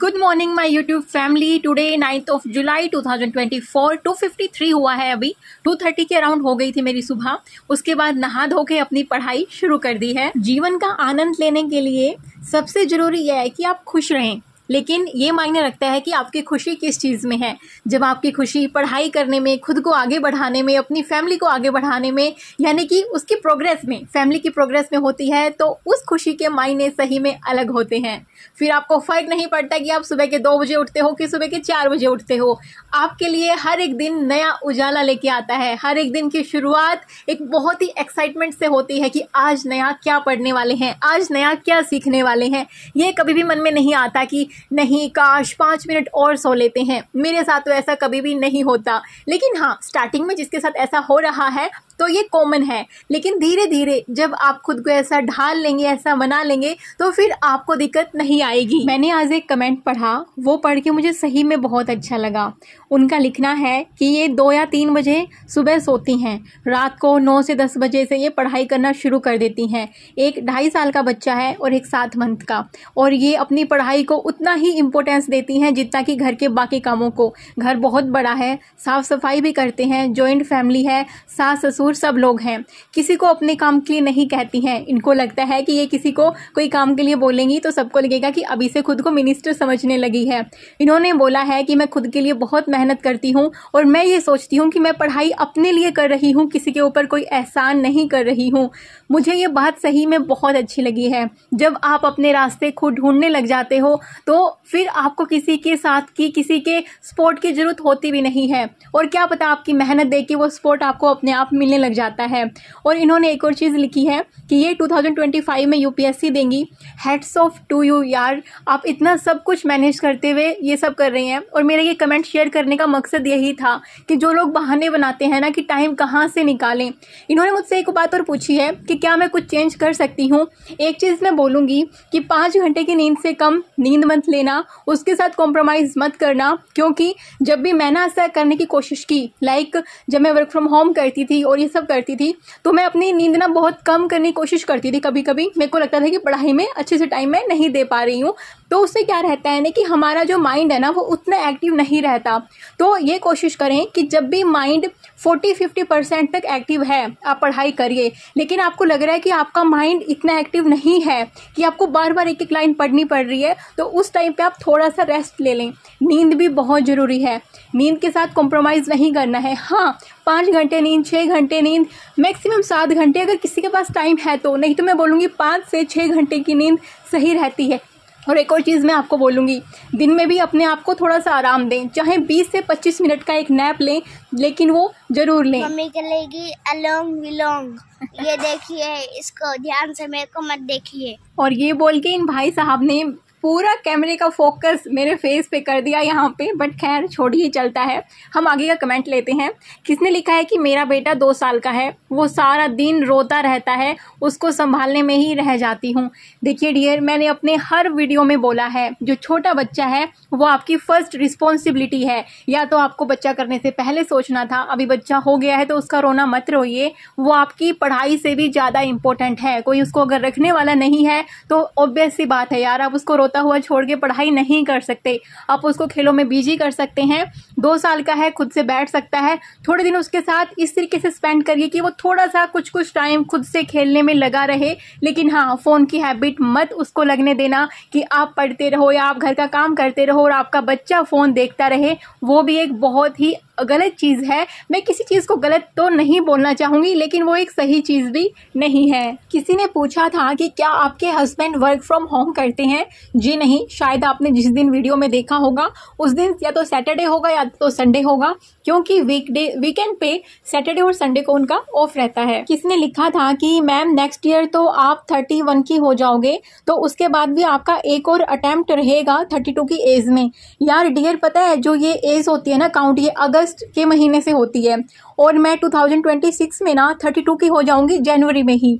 good morning my YouTube family today ninth of July 2024 three हुआ है अभी 230 के अराउंड हो गई थी मेरी सुबह उसके बाद नहा धो के अपनी पढ़ाई शुरू कर दी है जीवन का आनंद लेने के लिए सबसे जरूरी यह है कि आप खुश रहें लेकिन ये मायने रखता है कि आपकी खुशी किस चीज़ में है जब आपकी खुशी पढ़ाई करने में खुद को आगे बढ़ाने में अपनी फैमिली को आगे बढ़ाने में यानी कि उसकी प्रोग्रेस में फैमिली की प्रोग्रेस में होती है तो उस खुशी के मायने सही में अलग होते हैं फिर आपको फ़र्क नहीं पड़ता कि आप सुबह के दो बजे उठते हो कि सुबह के चार बजे उठते हो आपके लिए हर एक दिन नया उजाला लेके आता है हर एक दिन की शुरुआत एक बहुत ही एक्साइटमेंट से होती है कि आज नया क्या पढ़ने वाले हैं आज नया क्या सीखने वाले हैं ये कभी भी मन में नहीं आता कि नहीं काश पाँच मिनट और सो लेते हैं मेरे साथ तो ऐसा कभी भी नहीं होता लेकिन हाँ स्टार्टिंग में जिसके साथ ऐसा हो रहा है तो ये कॉमन है लेकिन धीरे धीरे जब आप खुद को ऐसा ढाल लेंगे ऐसा मना लेंगे तो फिर आपको दिक्कत नहीं आएगी मैंने आज एक कमेंट पढ़ा वो पढ़ के मुझे सही में बहुत अच्छा लगा उनका लिखना है कि ये दो या तीन बजे सुबह सोती हैं रात को नौ से दस बजे से ये पढ़ाई करना शुरू कर देती हैं एक ढाई साल का बच्चा है और एक सात मंथ का और ये अपनी पढ़ाई को उतना ही इम्पोर्टेंस देती हैं जितना कि घर के बाकी कामों को घर बहुत बड़ा है साफ़ सफाई भी करते हैं जॉइंट फैमिली है सास ससुर मजदूर सब लोग हैं किसी को अपने काम के लिए नहीं कहती हैं इनको लगता है कि ये किसी को कोई काम के लिए बोलेंगी तो सबको लगेगा कि अभी से खुद को मिनिस्टर समझने लगी है इन्होंने बोला है कि मैं खुद के लिए बहुत मेहनत करती हूँ और मैं ये सोचती हूँ कि मैं पढ़ाई अपने लिए कर रही हूँ किसी के ऊपर कोई एहसान नहीं कर रही हूँ मुझे ये बात सही में बहुत अच्छी लगी है जब आप अपने रास्ते खुद ढूंढने लग जाते हो तो फिर आपको किसी के साथ की किसी के सपोर्ट की जरूरत होती भी नहीं है और क्या पता आपकी मेहनत दे के वो सपोर्ट आपको अपने आप मिले मिलने लग जाता है और इन्होंने एक और चीज़ लिखी है कि ये 2025 में यूपीएससी देंगी हेड्स ऑफ टू यू यार आप इतना सब कुछ मैनेज करते हुए ये सब कर रही हैं और मेरा ये कमेंट शेयर करने का मकसद यही था कि जो लोग बहाने बनाते हैं ना कि टाइम कहाँ से निकालें इन्होंने मुझसे एक बात और पूछी है कि क्या मैं कुछ चेंज कर सकती हूँ एक चीज़ मैं बोलूँगी कि पाँच घंटे की नींद से कम नींद मत लेना उसके साथ कॉम्प्रोमाइज़ मत करना क्योंकि जब भी मैंने ऐसा करने की कोशिश की लाइक जब मैं वर्क फ्रॉम होम करती थी और ये सब करती थी तो मैं अपनी नींद ना बहुत कम करने की कोशिश करती थी कभी कभी मेरे को लगता था कि पढ़ाई में अच्छे से टाइम मैं नहीं दे पा रही हूँ तो उससे क्या रहता है ना कि हमारा जो माइंड है ना वो उतना एक्टिव नहीं रहता तो ये कोशिश करें कि जब भी माइंड फोर्टी फिफ्टी परसेंट तक एक्टिव है आप पढ़ाई करिए लेकिन आपको लग रहा है कि आपका माइंड इतना एक्टिव नहीं है कि आपको बार बार एक एक लाइन पढ़नी पड़ रही है तो उस टाइम पे आप थोड़ा सा रेस्ट ले लें नींद भी बहुत ज़रूरी है नींद के साथ कॉम्प्रोमाइज़ नहीं करना है हाँ पाँच घंटे नींद छः घंटे घंटे नींद मैक्सिमम सात घंटे अगर किसी के पास टाइम है तो नहीं तो मैं बोलूँगी पाँच से छः घंटे की नींद सही रहती है और एक और चीज़ मैं आपको बोलूँगी दिन में भी अपने आप को थोड़ा सा आराम दें चाहे 20 से 25 मिनट का एक नैप लें लेकिन वो ज़रूर लें मम्मी कहेगी अलोंग विलोंग ये देखिए इसको ध्यान से मेरे को मत देखिए और ये बोल के इन भाई साहब ने पूरा कैमरे का फोकस मेरे फेस पे कर दिया यहाँ पे बट खैर छोड़ ही चलता है हम आगे का कमेंट लेते हैं किसने लिखा है कि मेरा बेटा दो साल का है वो सारा दिन रोता रहता है उसको संभालने में ही रह जाती हूँ देखिए डियर मैंने अपने हर वीडियो में बोला है जो छोटा बच्चा है वो आपकी फर्स्ट रिस्पॉन्सिबिलिटी है या तो आपको बच्चा करने से पहले सोचना था अभी बच्चा हो गया है तो उसका रोना मत रोइए वो आपकी पढ़ाई से भी ज़्यादा इंपॉर्टेंट है कोई उसको अगर रखने वाला नहीं है तो ऑब्वियस सी बात है यार आप उसको रोता हुआ छोड़ के पढ़ाई नहीं कर सकते आप उसको खेलों में बिजी कर सकते हैं दो साल का है खुद से बैठ सकता है थोड़े दिन उसके साथ इस तरीके से स्पेंड करिए कि वो थोड़ा सा कुछ कुछ टाइम खुद से खेलने में लगा रहे लेकिन हाँ फ़ोन की हैबिट मत उसको लगने देना कि आप पढ़ते रहो या आप घर का काम करते रहो और आपका बच्चा फ़ोन देखता रहे वो भी एक बहुत ही गलत चीज़ है मैं किसी चीज़ को गलत तो नहीं बोलना चाहूँगी लेकिन वो एक सही चीज़ भी नहीं है किसी ने पूछा था कि क्या आपके हस्बैंड वर्क फ्रॉम होम करते हैं जी नहीं शायद आपने जिस दिन वीडियो में देखा होगा उस दिन या तो सैटरडे होगा या तो संडे होगा क्योंकि वीकडे वीकेंड पे सैटरडे और संडे को उनका ऑफ रहता है किसी ने लिखा था कि मैम नेक्स्ट ईयर तो आप थर्टी वन की हो जाओगे तो उसके बाद भी आपका एक और अटैम्प्ट रहेगा थर्टी टू की एज में यार डियर पता है जो ये एज होती है ना काउंट ये अगर अगस्त के महीने से होती है और मैं 2026 में ना 32 की हो जाऊंगी जनवरी में ही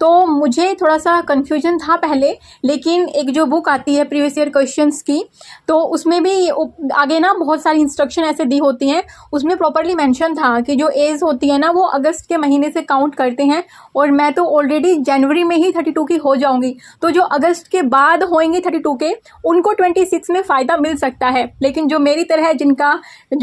तो मुझे थोड़ा सा कन्फ्यूजन था पहले लेकिन एक जो बुक आती है प्रीवियस ईयर क्वेश्चंस की तो उसमें भी आगे ना बहुत सारी इंस्ट्रक्शन ऐसे दी होती हैं उसमें प्रॉपरली मेंशन था कि जो एज होती है ना वो अगस्त के महीने से काउंट करते हैं और मैं तो ऑलरेडी जनवरी में ही थर्टी टू की हो जाऊंगी तो जो अगस्त के बाद होएंगे थर्टी टू के उनको ट्वेंटी सिक्स में फ़ायदा मिल सकता है लेकिन जो मेरी तरह जिनका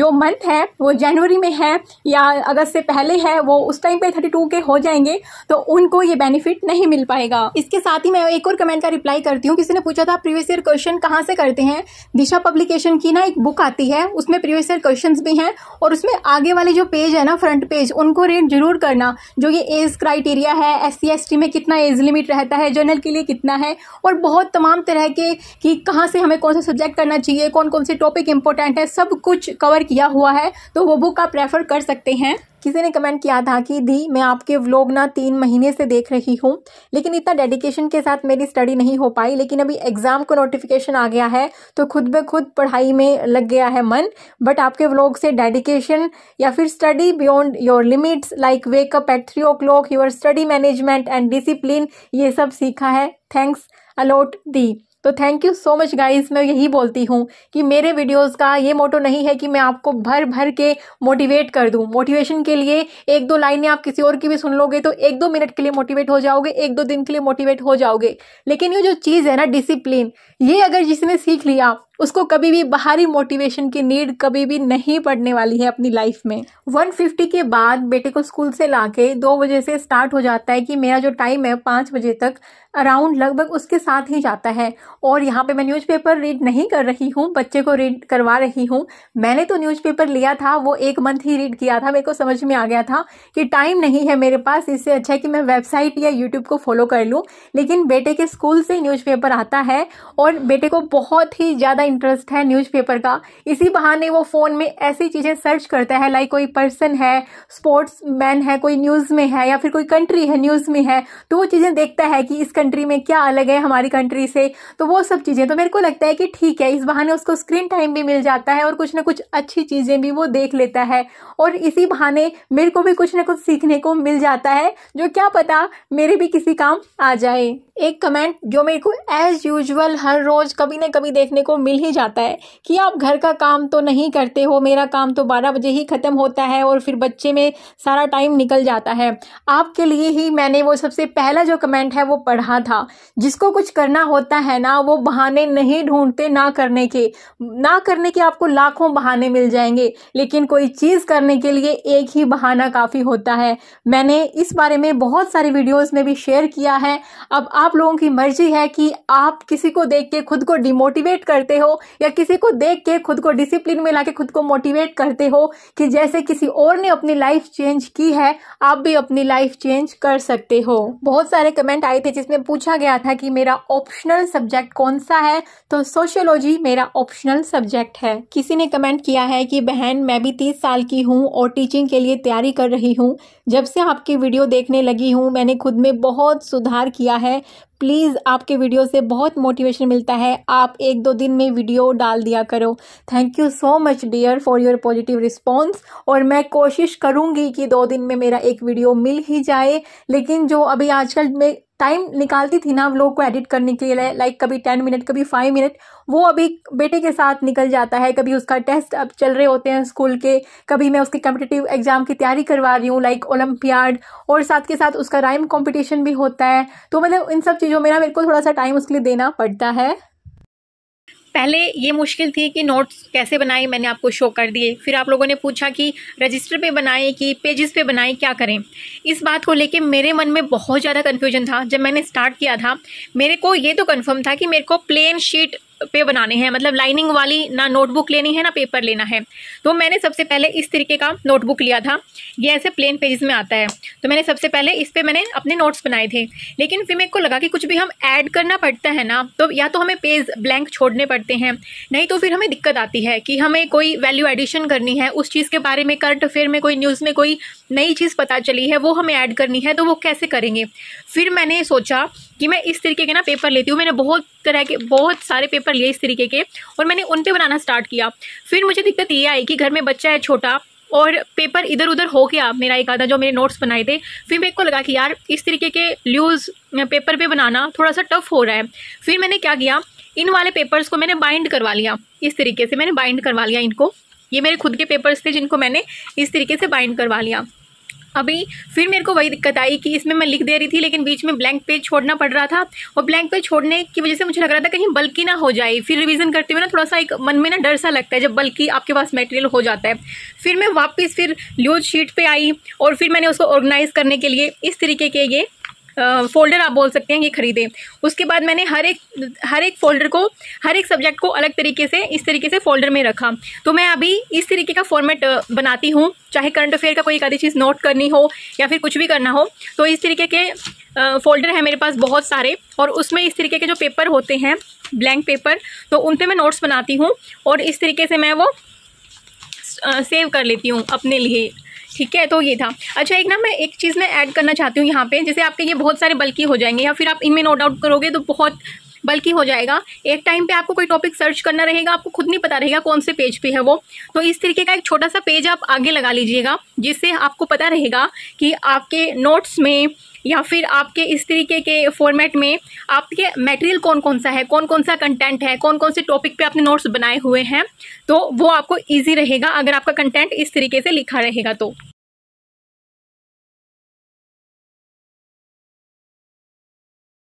जो मंथ है वो जनवरी में है या अगस्त से पहले है वो उस टाइम पर थर्टी टू के हो जाएंगे तो उनको ये बेनिफिट बेनिफिट नहीं मिल पाएगा इसके साथ ही मैं एक और कमेंट का रिप्लाई करती हूँ किसी ने पूछा था प्रीवियस ईयर क्वेश्चन कहाँ से करते हैं दिशा पब्लिकेशन की ना एक बुक आती है उसमें प्रीवियस ईयर क्वेश्चन भी हैं और उसमें आगे वाले जो पेज है ना फ्रंट पेज उनको रीड जरूर करना जो ये एज क्राइटेरिया है एस सी में कितना एज लिमिट रहता है जनरल के लिए कितना है और बहुत तमाम तरह के कि कहाँ से हमें कौन सा सब्जेक्ट करना चाहिए कौन कौन से टॉपिक इंपॉर्टेंट है सब कुछ कवर किया हुआ है तो वो बुक आप प्रेफर कर सकते हैं किसी ने कमेंट किया था कि दी मैं आपके व्लॉग ना तीन महीने से देख रही हूँ लेकिन इतना डेडिकेशन के साथ मेरी स्टडी नहीं हो पाई लेकिन अभी एग्ज़ाम को नोटिफिकेशन आ गया है तो खुद ब खुद पढ़ाई में लग गया है मन बट आपके व्लॉग से डेडिकेशन या फिर study beyond your limits like wake up at three o'clock your study management and discipline ये सब सीखा है थैंक्स अलोट दी तो thank you so much guys मैं यही बोलती हूँ कि मेरे वीडियोस का ये मोटो नहीं है कि मैं आपको भर भर के मोटिवेट कर दूँ मोटिवेशन के लिए एक दो लाइनें आप किसी और की भी सुन लोगे तो एक दो मिनट के लिए मोटिवेट हो जाओगे एक दो दिन के लिए मोटिवेट हो जाओगे लेकिन ये जो चीज़ है ना डिसिप्लिन ये अगर जिसने सीख लिया उसको कभी भी बाहरी मोटिवेशन की नीड कभी भी नहीं पड़ने वाली है अपनी लाइफ में 150 के बाद बेटे को स्कूल से ला के दो बजे से स्टार्ट हो जाता है कि मेरा जो टाइम है पाँच बजे तक अराउंड लगभग उसके साथ ही जाता है और यहाँ पे मैं न्यूज़पेपर रीड नहीं कर रही हूँ बच्चे को रीड करवा रही हूँ मैंने तो न्यूज़पेपर लिया था वो एक मंथ ही रीड किया था मेरे को समझ में आ गया था कि टाइम नहीं है मेरे पास इससे अच्छा है कि मैं वेबसाइट या यूट्यूब को फॉलो कर लूँ लेकिन बेटे के स्कूल से न्यूज़पेपर आता है और बेटे को बहुत ही ज़्यादा इंटरेस्ट है न्यूज़पेपर का इसी बहाने वो फ़ोन में ऐसी चीज़ें सर्च करता है लाइक कोई पर्सन है स्पोर्ट्स मैन है कोई न्यूज़ में है या फिर कोई कंट्री है न्यूज़ में है तो वो चीज़ें देखता है कि इस कंट्री में क्या अलग है हमारी कंट्री से तो वो सब चीज़ें तो मेरे को लगता है कि ठीक है इस बहाने उसको स्क्रीन टाइम भी मिल जाता है और कुछ ना कुछ अच्छी चीज़ें भी वो देख लेता है और इसी बहाने मेरे को भी कुछ ना कुछ सीखने को मिल जाता है जो क्या पता मेरे भी किसी काम आ जाए एक कमेंट जो मेरे को एज यूजल हर रोज़ कभी ना कभी देखने को मिल मिल ही जाता है कि आप घर का काम तो नहीं करते हो मेरा काम तो बारह बजे ही ख़त्म होता है और फिर बच्चे में सारा टाइम निकल जाता है आपके लिए ही मैंने वो सबसे पहला जो कमेंट है वो पढ़ा था जिसको कुछ करना होता है ना वो बहाने नहीं ढूंढते ना करने के ना करने के आपको लाखों बहाने मिल जाएंगे लेकिन कोई चीज़ करने के लिए एक ही बहाना काफ़ी होता है मैंने इस बारे में बहुत सारी वीडियोस में भी शेयर किया है अब आप लोगों की मर्जी है कि आप किसी को देख के खुद को डिमोटिवेट करते हो या किसी को देख के खुद को डिसिप्लिन में लाके खुद को मोटिवेट करते हो कि जैसे किसी और ने अपनी लाइफ चेंज की है आप भी अपनी लाइफ चेंज कर सकते हो बहुत सारे कमेंट आए थे जिसमें पूछा गया था कि मेरा ऑप्शनल सब्जेक्ट कौन सा है तो सोशियोलॉजी मेरा ऑप्शनल सब्जेक्ट है किसी ने कमेंट किया है कि बहन मैं भी तीस साल की हूँ और टीचिंग के लिए तैयारी कर रही हूँ जब से आपकी वीडियो देखने लगी हूँ मैंने खुद में बहुत सुधार किया है प्लीज़ आपके वीडियो से बहुत मोटिवेशन मिलता है आप एक दो दिन में वीडियो डाल दिया करो thank you so much dear for your positive response और मैं कोशिश करूँगी कि दो दिन में मेरा एक वीडियो मिल ही जाए लेकिन जो अभी आजकल में टाइम निकालती थी ना व्लॉग को एडिट करने के लिए लाइक कभी टेन मिनट कभी फाइव मिनट वो अभी बेटे के साथ निकल जाता है कभी उसका टेस्ट अब चल रहे होते हैं स्कूल के कभी मैं उसके कम्पिटेटिव एग्जाम की तैयारी करवा रही हूँ लाइक ओलम्पियाड और साथ के साथ उसका राइम कॉम्पिटिशन भी होता है तो मतलब इन सब चीज़ों में ना मेरे को थोड़ा सा टाइम उसके लिए देना पड़ता है पहले ये मुश्किल थी कि नोट्स कैसे बनाएं मैंने आपको शो कर दिए फिर आप लोगों ने पूछा कि रजिस्टर पे बनाएं कि पेजेस पे बनाए क्या करें इस बात को लेके मेरे मन में बहुत ज़्यादा कन्फ्यूजन था जब मैंने स्टार्ट किया था मेरे को ये तो कन्फर्म था कि मेरे को प्लेन शीट पे बनाने हैं मतलब लाइनिंग वाली ना नोटबुक लेनी है ना पेपर लेना है तो मैंने सबसे पहले इस तरीके का नोटबुक लिया था ये ऐसे प्लेन पेजेस में आता है तो मैंने सबसे पहले इस पर मैंने अपने नोट्स बनाए थे लेकिन फिर मेरे को लगा कि कुछ भी हम ऐड करना पड़ता है ना तो या तो हमें पेज ब्लैंक छोड़ने पड़ते हैं नहीं तो फिर हमें दिक्कत आती है कि हमें कोई वैल्यू एडिशन करनी है उस चीज़ के बारे में करंट अफेयर में कोई न्यूज़ में कोई नई चीज़ पता चली है वो हमें ऐड करनी है तो वो कैसे करेंगे फिर मैंने सोचा कि मैं इस तरीके के ना पेपर लेती हूँ मैंने बहुत तरह के बहुत सारे पेपर कर लिए इस तरीके के और मैंने उन पर बनाना स्टार्ट किया फिर मुझे दिक्कत ये आई कि घर में बच्चा है छोटा और पेपर इधर उधर हो गया मेरा एक आधा जो मेरे नोट्स बनाए थे फिर मेरे को लगा कि यार इस तरीके के ल्यूज़ पेपर पे बनाना थोड़ा सा टफ हो रहा है फिर मैंने क्या किया इन वाले पेपर्स को मैंने बाइंड करवा लिया इस तरीके से मैंने बाइंड करवा लिया इनको ये मेरे खुद के पेपर्स थे जिनको मैंने इस तरीके से बाइंड करवा लिया अभी फिर मेरे को वही दिक्कत आई कि इसमें मैं लिख दे रही थी लेकिन बीच में ब्लैंक पेज छोड़ना पड़ रहा था और ब्लैंक पेज छोड़ने की वजह से मुझे लग रहा था कहीं बल्कि ना हो जाए फिर रिवीजन करते हुए ना थोड़ा सा एक मन में ना डर सा लगता है जब बल्कि आपके पास मटेरियल हो जाता है फिर मैं वापस फिर ल्यूज शीट पर आई और फिर मैंने उसको ऑर्गेनाइज करने के लिए इस तरीके के ये फोल्डर आप बोल सकते हैं ये खरीदें उसके बाद मैंने हर एक हर एक फोल्डर को हर एक सब्जेक्ट को अलग तरीके से इस तरीके से फोल्डर में रखा तो मैं अभी इस तरीके का फॉर्मेट बनाती हूँ चाहे करंट अफेयर का कोई एक आधी चीज़ नोट करनी हो या फिर कुछ भी करना हो तो इस तरीके के फोल्डर हैं मेरे पास बहुत सारे और उसमें इस तरीके के जो पेपर होते हैं ब्लैंक पेपर तो उन पर मैं नोट्स बनाती हूँ और इस तरीके से मैं वो सेव कर लेती हूँ अपने लिए ठीक है तो ये था अच्छा एक ना मैं एक चीज़ मैं ऐड करना चाहती हूँ यहाँ पे जैसे आपके ये बहुत सारे बल्कि हो जाएंगे या फिर आप इनमें नोट आउट करोगे तो बहुत बल्कि हो जाएगा एक टाइम पे आपको कोई टॉपिक सर्च करना रहेगा आपको खुद नहीं पता रहेगा कौन से पेज पे है वो तो इस तरीके का एक छोटा सा पेज आप आगे लगा लीजिएगा जिससे आपको पता रहेगा कि आपके नोट्स में या फिर आपके इस तरीके के फॉर्मेट में आपके मटेरियल कौन कौन सा है कौन कौन सा कंटेंट है कौन कौन से टॉपिक पे आपने नोट्स बनाए हुए हैं तो वो आपको ईजी रहेगा अगर आपका कंटेंट इस तरीके से लिखा रहेगा तो